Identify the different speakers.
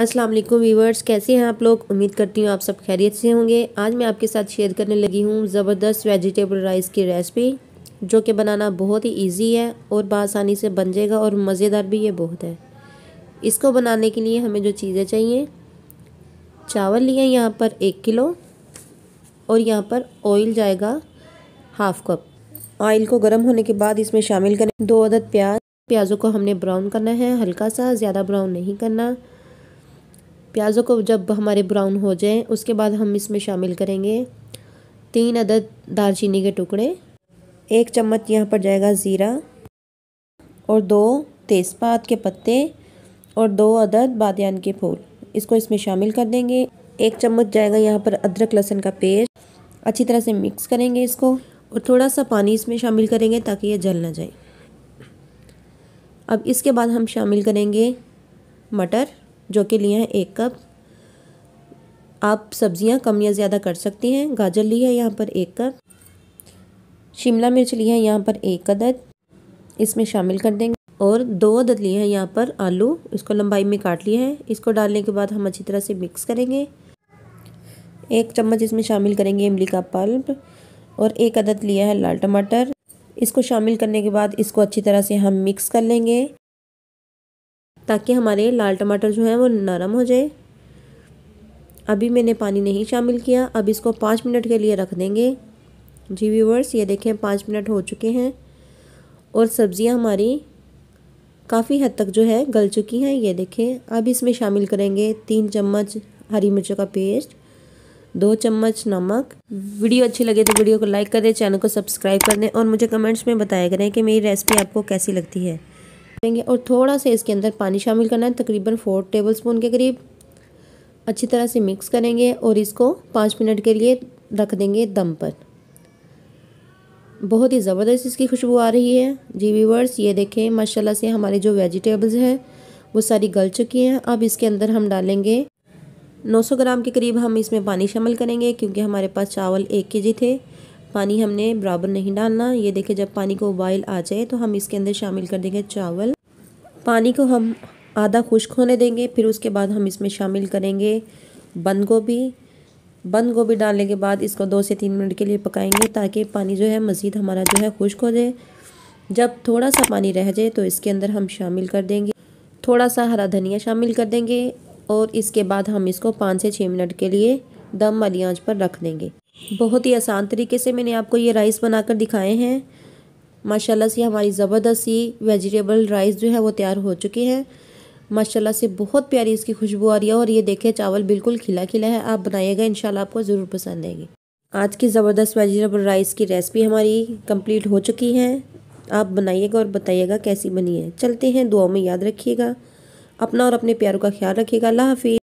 Speaker 1: Aslam viewers viewers कैसे हैं आप लोग उम्मीद करती हूँ आप सब खैरियत से होंगे आज मैं आपके साथ शेयर करने लगी हूँ ज़बरदस्त वेजिटेबल राइस की रेसिपी जो कि बनाना बहुत ही इजी है और बसानी से बन जाएगा और मज़ेदार भी ये बहुत है इसको बनाने के लिए हमें जो चीज़ें चाहिए चावल लिए यहाँ पर एक किलो और यहाँ पर ऑयल जाएगा हाफ कप ऑयल को गर्म होने के बाद इसमें शामिल करें दो अदद प्याज प्याज़ों को हमने ब्राउन करना है हल्का सा ज़्यादा ब्राउन नहीं करना प्याज़ों को जब हमारे ब्राउन हो जाए उसके बाद हम इसमें शामिल करेंगे तीन अदद दालचीनी के टुकड़े एक चम्मच यहाँ पर जाएगा ज़ीरा और दो तेज़पात के पत्ते और दो अदद बादन के फूल इसको इसमें शामिल कर देंगे एक चम्मच जाएगा यहाँ पर अदरक लहसन का पेस्ट अच्छी तरह से मिक्स करेंगे इसको और थोड़ा सा पानी इसमें शामिल करेंगे ताकि ये जल ना जाए अब इसके बाद हम शामिल करेंगे मटर जो कि लिए हैं एक कप आप सब्जियां कम या ज़्यादा कर सकती हैं गाजर ली है यहाँ पर एक कप शिमला मिर्च ली है यहाँ पर एक अदद इसमें शामिल कर देंगे और दो अदद लिए हैं यहाँ पर आलू इसको लंबाई में काट लिए हैं इसको डालने के बाद हम अच्छी तरह से मिक्स करेंगे एक चम्मच इसमें शामिल करेंगे इमली का पल्प और एक अदद लिया है लाल टमाटर इसको शामिल करने के बाद इसको अच्छी तरह से हम मिक्स कर लेंगे ताकि हमारे लाल टमाटर जो है वो नरम हो जाए अभी मैंने पानी नहीं शामिल किया अब इसको पाँच मिनट के लिए रख देंगे जी व्यूवर्स ये देखें पाँच मिनट हो चुके हैं और सब्ज़ियाँ हमारी काफ़ी हद तक जो है गल चुकी हैं ये देखें अब इसमें शामिल करेंगे तीन चम्मच हरी मिर्चों का पेस्ट दो चम्मच नमक वीडियो अच्छी लगे तो वीडियो को लाइक करें चैनल को सब्सक्राइब कर दें और मुझे कमेंट्स में बताया करें कि मेरी रेसिपी आपको कैसी लगती है लेंगे और थोड़ा सा इसके अंदर पानी शामिल करना है तकरीबन फोर टेबल स्पून के करीब अच्छी तरह से मिक्स करेंगे और इसको पाँच मिनट के लिए रख देंगे दम पर बहुत ही ज़बरदस्त इसकी खुशबू आ रही है जी वीवर्स ये देखें माशाल्लाह से हमारे जो वेजिटेबल्स हैं वो सारी गल चुकी हैं अब इसके अंदर हम डालेंगे 900 ग्राम के करीब हम इसमें पानी शामिल करेंगे क्योंकि हमारे पास चावल एक के जी थे पानी हमने बराबर नहीं डालना ये देखें जब पानी को उबाइल आ जाए तो हम इसके अंदर शामिल कर देंगे चावल पानी को हम आधा खुश्क होने देंगे फिर उसके बाद हम इसमें शामिल करेंगे बंद गोभी बंद गोभी डालने के बाद इसको दो से तीन मिनट के लिए पकाएंगे ताकि पानी जो है मज़ीद हमारा जो है खुश्क हो जाए जब थोड़ा सा पानी रह जाए तो इसके अंदर हम शामिल कर देंगे थोड़ा सा हरा धनिया शामिल कर देंगे और इसके बाद हम इसको पाँच से छः मिनट के लिए दम वाली आँच पर रख देंगे बहुत ही आसान तरीके से मैंने आपको ये राइस बनाकर दिखाए हैं माशाल्लाह से हमारी ज़बरदस्त सी वेजिटेबल राइस जो है वो तैयार हो चुके हैं माशाल्लाह से बहुत प्यारी इसकी खुशबू आ रही है और ये देखें चावल बिल्कुल खिला खिला है आप बनाइएगा इन आपको ज़रूर पसंद आएगी आज की ज़बरदस्त वेजिटेबल राइस की रेसिपी हमारी कम्प्लीट हो चुकी है आप बनाइएगा और बताइएगा कैसी बनी है चलते हैं दुआ में याद रखिएगा अपना और अपने प्यारों का ख्याल रखिएगा अल्लाह हाफिज़